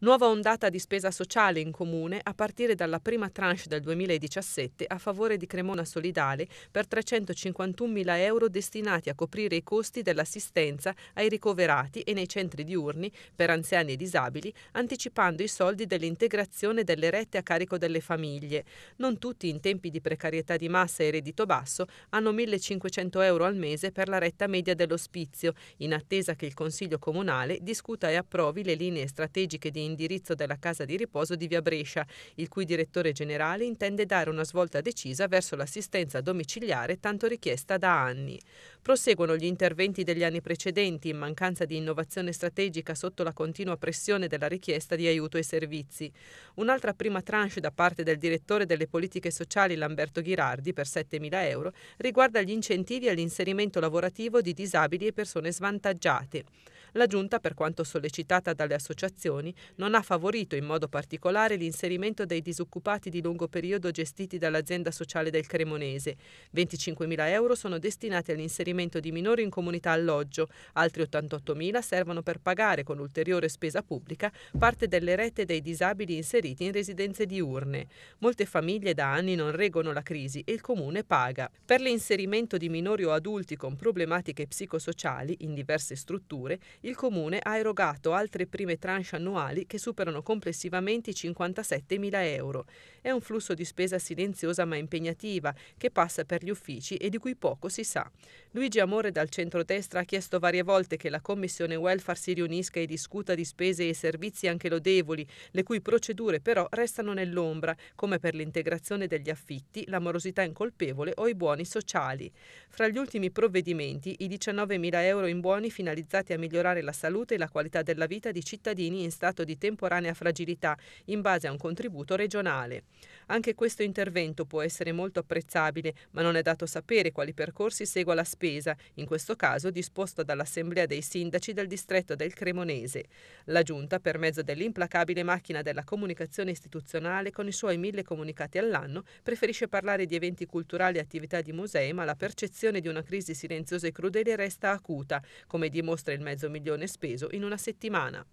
Nuova ondata di spesa sociale in comune a partire dalla prima tranche del 2017 a favore di Cremona Solidale per 351.000 euro destinati a coprire i costi dell'assistenza ai ricoverati e nei centri diurni per anziani e disabili, anticipando i soldi dell'integrazione delle rette a carico delle famiglie. Non tutti in tempi di precarietà di massa e reddito basso hanno 1.500 euro al mese per la retta media dell'ospizio, in attesa che il Consiglio Comunale discuta e approvi le linee strategiche di indirizzo della casa di riposo di Via Brescia, il cui direttore generale intende dare una svolta decisa verso l'assistenza domiciliare tanto richiesta da anni. Proseguono gli interventi degli anni precedenti in mancanza di innovazione strategica sotto la continua pressione della richiesta di aiuto e servizi. Un'altra prima tranche da parte del direttore delle politiche sociali Lamberto Ghirardi per 7.000 euro riguarda gli incentivi all'inserimento lavorativo di disabili e persone svantaggiate la Giunta, per quanto sollecitata dalle associazioni, non ha favorito in modo particolare l'inserimento dei disoccupati di lungo periodo gestiti dall'azienda sociale del Cremonese. 25.000 euro sono destinati all'inserimento di minori in comunità alloggio, altri 88.000 servono per pagare con ulteriore spesa pubblica parte delle rette dei disabili inseriti in residenze diurne. Molte famiglie da anni non reggono la crisi e il Comune paga. Per l'inserimento di minori o adulti con problematiche psicosociali in diverse strutture, il Comune ha erogato altre prime tranche annuali che superano complessivamente i 57 mila euro. È un flusso di spesa silenziosa ma impegnativa che passa per gli uffici e di cui poco si sa. Luigi Amore dal centrodestra ha chiesto varie volte che la Commissione Welfare si riunisca e discuta di spese e servizi anche lodevoli, le cui procedure però restano nell'ombra, come per l'integrazione degli affitti, la morosità incolpevole o i buoni sociali. Fra gli ultimi provvedimenti, i 19 mila euro in buoni finalizzati a migliorare migliorare la salute e la qualità della vita di cittadini in stato di temporanea fragilità in base a un contributo regionale. Anche questo intervento può essere molto apprezzabile, ma non è dato sapere quali percorsi segua la spesa, in questo caso disposta dall'Assemblea dei Sindaci del distretto del Cremonese. La Giunta, per mezzo dell'implacabile macchina della comunicazione istituzionale, con i suoi mille comunicati all'anno, preferisce parlare di eventi culturali e attività di musei, ma la percezione di una crisi silenziosa e crudele resta acuta, come dimostra il mezzo milione speso in una settimana.